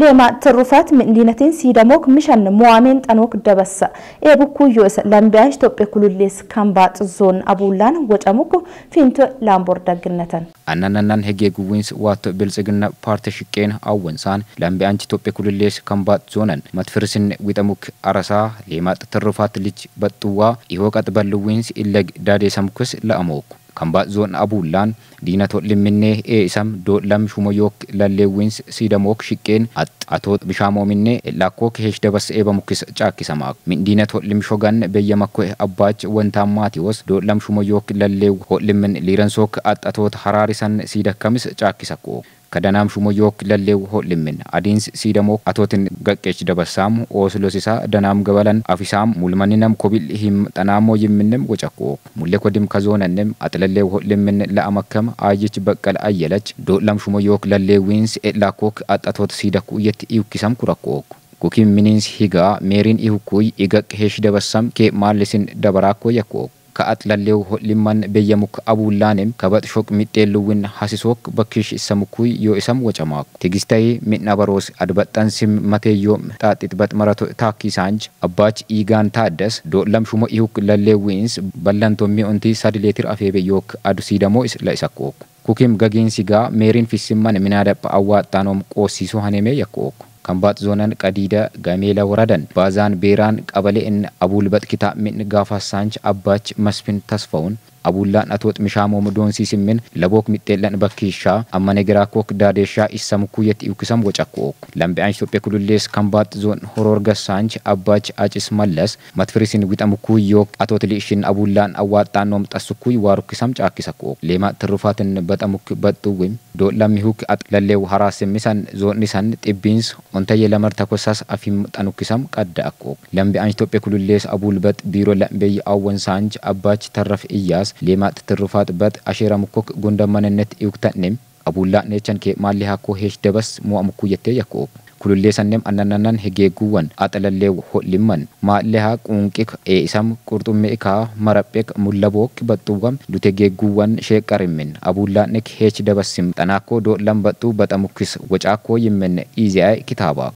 lema ትሩፋት ምንዲነቴ ሲደሞክ ምሸን ሙዋሜን ጠኖክ ደበሰ ኤቡኩ ዩስ ለምቢያሽ ቶጴ ኩሉሌስ ካምባጥ ዞን አቡላን ወጨሙኩ ፊንቶ ላምቦር ደግነተን አናናናን ህጌ ጉዊንስ ዋቶ ብልጽግና ፓርቲ ሽቄን አወንሳን ለምቢያንች ቶጴ ኩሉሌስ ካምባጥ ዞነን መትፍርስን ዊጠሙክ አረሳ ሌማጥ ትሩፋት ልጅ በጥዋ ኢወቀጥ በልዊንስ ኢለግ ዳዴ ሰምኩስ ለአሞኩ kan baay'oon abuullaan diina tol'imminnee ee'isam doollam shumoyook lalleewwins siidamook shiqqeen atoo bishaamoominnee lakkoo keesh dabas eebamukkis caakkisamaak min diina tol'im shogan beeyyamakkoo abbaac wantaammaatiwos doollam shumoyook lalleew tol'immin liiransook axxatoota haraarisan siidakkamis caakkisakkook ከደናም ሹሞ ዮክ ለሌው ሆልምን አዲንስ ሲደሞ አቶትን ገቄች ደበሳም ኦስሎሲሳ ደናም ገበለን አፊሳም ሙልመንነም ኮቢል ሂም ጠናሞ ይምንም ወጨቁ ሙሌ ኮዲም ከዞነንም አጥለሌው ሆልምን ለአመከም አይች በቀል አየለች ዶለም ሹሞ ዮክ ለሌ ዊንስ ኤላኮክ አጣቶት ሲደኩ የት ይውኪሳም ኩረቁ ጉኪም ሚኒንስ ሂጋ ሜሪን ኢሁኩይ ኢገቅ ሄሽ ደበሳም ኬ ማልስን ደበራኮ የኩኦክ ከአጥለሌው ሊማን በየሙክ አቡላኔም ከበጥሾቅ ሚጤልውን ሀሲሶክ በኪሽ እሰሙኩይ ዮ እሰም ወጨማኩ ትግስታይ ሚናበሮስ አድበጠን ሲም መቴዮ ጣጢጥበጥ መረቶ ታኪ ሳንጅ አባች ኢጋን ታደስ ዶለም ሹሞ ኢሁክ ለሌ ዊንስ በለንቶሚ ኦንቲ ሳድሌትር አፌቤ ዮክ አዱሲ ደሞ ለእሰኮኩ ኩኪም ገጊን ሲጋ ሜሪን ፊስማን ምናደጳ አዋጣኖም ቆሲሶ ሀኔሜ የኮኩ ከምባጥ ዞነን ቀዲደ ገሜለ ወረደን ባዛን ቤራን ቀበሌ እነ አቡልበጥ ኪታ ሚን ጋፋሳንች አባች መስፍን ተስፋውን abullaan atoot mishaa moomudoonsiisimmin labook mixxeellan bakkiishaa ammane giraakok daadeeshaa isa mukuyyatti iwkisam wocakkook lambi'aan Itoophiyaa kulullees kambaat zoon horoorga saanch abbaach acis mallas matfirisin wixa mukuyyook atootli ishin abullaan awwaaxxaan noomxassukuy waa rukkisam caakkisakook leema tirrufaatin baxamuk baxxuwim doollammi huk lalleew haraasimisan zoonnisan xibbiins ontaye lamar takosas afim xanukkisam qadda akkook lambi'aan Itoophiyaa kulullees abulbax biiroo lambeyyi awwan saanch abbaach tarraf iyyaas ሌማ ትርፋ ጥበት አሼራ ሙኮክ ጎንደመንነት ኢውክተንም አቡላ ኔቸን ኬ ማሌ ሀኮ ሄሽ ደበስ ሙአምኩ የቴ ያኮ ኩሉሌ ሰኔም አናናናን ሄጌጉወን አጠለሌ ሆሊመን ማሌሀ ቁንቂክ ኤኢሰም ቁርጡሜኢካ መረጴክ ሙለቦክ በጡበም ዱቴጌጉወን ሼቀሪምን አቡላኔክ ሄች ደበስም ጠናኮ ዶለም በጡ በጠሙክስ ወጫኮ ይምን ኢዚአይ ኪታባ